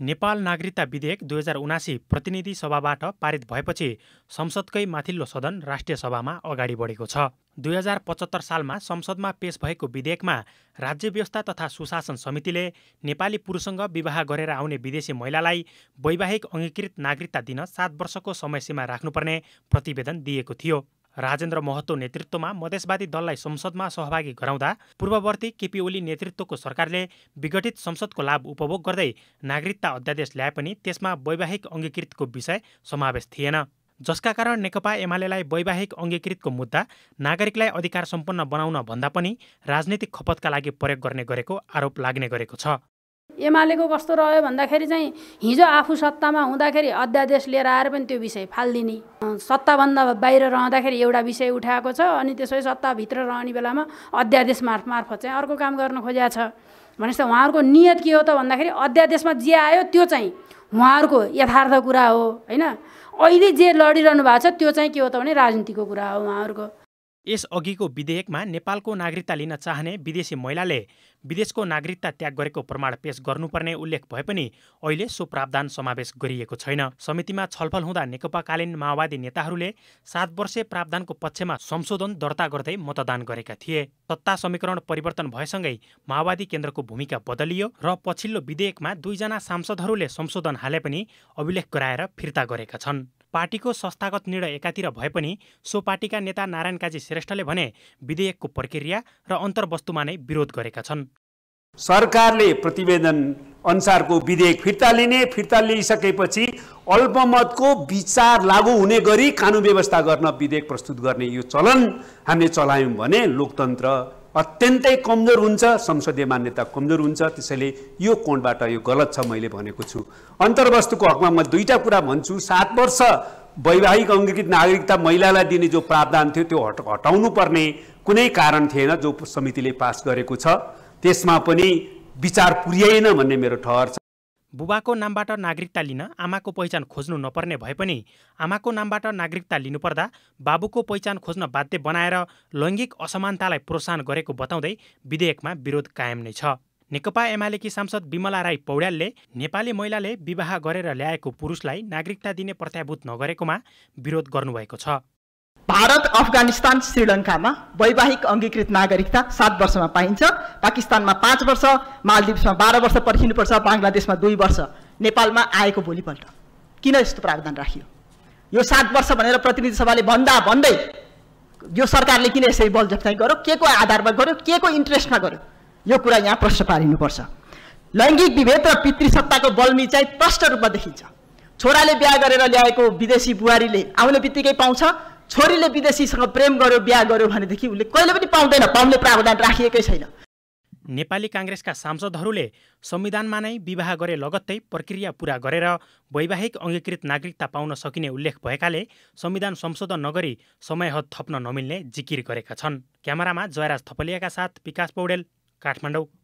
नेपाल नागरिकता विधेयक दुई हजार उनासी प्रतिनिधि सभाबाट पारित भएपछि संसदकै माथिल्लो सदन राष्ट्रिय सभामा अगाडि बढेको छ दुई हजार पचहत्तर सालमा संसदमा पेश भएको विधेयकमा राज्य व्यवस्था तथा सुशासन समितिले नेपाली पुरुषसँग विवाह गरेर आउने विदेशी महिलालाई वैवाहिक अङ्गीकृत नागरिकता दिन सात वर्षको समयसीमा राख्नुपर्ने प्रतिवेदन दिएको थियो राजेन्द्र महतो नेतृत्वमा मधेसवादी दललाई संसदमा सहभागी गराउँदा पूर्ववर्ती केपी ओली नेतृत्वको सरकारले विघटित संसदको लाभ उपभोग गर्दै नागरिकता अध्यादेश ल्याए पनि त्यसमा वैवाहिक अङ्गीकृतको विषय समावेश थिएन जसका कारण नेकपा एमालेलाई वैवाहिक अङ्गीकृतको मुद्दा नागरिकलाई अधिकार सम्पन्न बनाउन भन्दा पनि राजनीतिक खपतका लागि प्रयोग गर्ने गरेको आरोप लाग्ने गरेको छ एमालेको कस्तो रह्यो भन्दाखेरि चाहिँ हिजो आफू सत्तामा हुँदाखेरि अध्यादेश लिएर आएर पनि त्यो विषय फालिदिने सत्ताभन्दा बाहिर रहँदाखेरि एउटा विषय उठाएको छ अनि त्यसै सत्ताभित्र रहने बेलामा अध्यादेश मार्फ मार्फत चाहिँ अर्को काम गर्न खोजेको छ भनेपछि उहाँहरूको नियत के हो त भन्दाखेरि अध्यादेशमा जे आयो त्यो चाहिँ उहाँहरूको यथार्थ कुरा हो होइन अहिले जे लडिरहनु भएको छ त्यो चाहिँ के हो त भने राजनीतिको कुरा हो उहाँहरूको यसअघिको विधेयकमा नेपालको नागरिकता लिन चाहने विदेशी महिलाले विदेशको नागरिकता त्याग गरेको प्रमाण पेश गर्नुपर्ने उल्लेख भए पनि अहिले सो प्रावधान समावेश गरिएको छैन समितिमा छलफल हुँदा नेकपाकालीन माओवादी नेताहरूले सात वर्षे प्रावधानको पक्षमा संशोधन दर्ता गर्दै मतदान गरेका थिए सत्ता समीकरण परिवर्तन भएसँगै माओवादी केन्द्रको भूमिका बदलियो र पछिल्लो विधेयकमा दुईजना सांसदहरूले संशोधन हाले पनि अभिलेख गराएर फिर्ता गरेका छन् पार्टीको संस्थागत निर्णय एकातिर भए पनि सो पार्टीका नेता नारायण काजी श्रेष्ठले भने विधेयकको प्रक्रिया र अन्तर्वस्तुमा नै विरोध गरेका छन् सरकारले प्रतिवेदन अनुसारको विधेयक फिर्ता लिने फिर्ता लिइसकेपछि अल्पमतको विचार लागू हुने गरी कानुन व्यवस्था गर्न विधेयक प्रस्तुत गर्ने यो चलन हामीले चलायौँ भने लोकतन्त्र अत्यन्तै कमजोर हुन्छ संसदीय मान्यता कमजोर हुन्छ त्यसैले यो कोणबाट यो गलत छ मैले भनेको छु अन्तर्वस्तुको हकमा म दुईवटा कुरा भन्छु सात वर्ष वैवाहिक अङ्गीकृत नागरिकता महिलालाई दिने जो प्रावधान थियो त्यो हट हटाउनु पर्ने कुनै कारण थिएन जो समितिले पास गरेको छ त्यसमा पनि विचार पुर्याएन भन्ने मेरो ठहर छ बुबाको नामबाट नागरिकता लिन आमाको पहिचान खोज्नु नपर्ने भए पनि आमाको नामबाट नागरिकता लिनुपर्दा बाबुको पहिचान खोज्न बाध्य बनाएर लैङ्गिक असमानतालाई प्रोत्साहन गरेको बताउँदै विधेयकमा विरोध कायम नै छ नेकपा एमालेकी सांसद विमला राई पौड्यालले नेपाली महिलाले विवाह गरेर ल्याएको पुरुषलाई नागरिकता दिने प्रत्याभूत नगरेकोमा विरोध गर्नुभएको छ भारत अफगानिस्तान श्रीलङ्कामा वैवाहिक अङ्गीकृत नागरिकता सात वर्षमा पाइन्छ पाकिस्तानमा पाँच वर्ष मालदिप्समा बाह्र वर्ष पर्खिनुपर्छ बङ्गलादेशमा दुई वर्ष नेपालमा आएको भोलिपल्ट किन यस्तो प्रावधान राखियो यो सात वर्ष भनेर प्रतिनिधि सभाले भन्दा भन्दै यो सरकारले किन यसरी जप्ताइ गर्यो के को आधारमा गर्यो के को इन्ट्रेस्टमा गर्यो यो कुरा यहाँ प्रश्न पारिनुपर्छ लैङ्गिक विभेद र पितृसत्ताको बलमी चाहिँ प्रष्ट रूपमा देखिन्छ छोराले बिहा गरेर ल्याएको विदेशी बुहारीले आउने बित्तिकै पाउँछ छोरीले विदेशीसँग प्रेम गर्यो बिहा गर्यो भनेदेखि उसले कहिले पनि पाउँदैन पाउने प्रावधान राखिएकै छैन नेपाली काङ्ग्रेसका सांसदहरूले संविधानमा नै विवाह गरे लगत्तै प्रक्रिया पुरा गरेर वैवाहिक अङ्गीकृत नागरिकता पाउन सकिने उल्लेख भएकाले संविधान संशोधन नगरी समय समयहद थप्न नमिल्ने जिकिर गरेका छन् क्यामेरामा जयराज थपलियाका साथ विकास पौडेल काठमाडौँ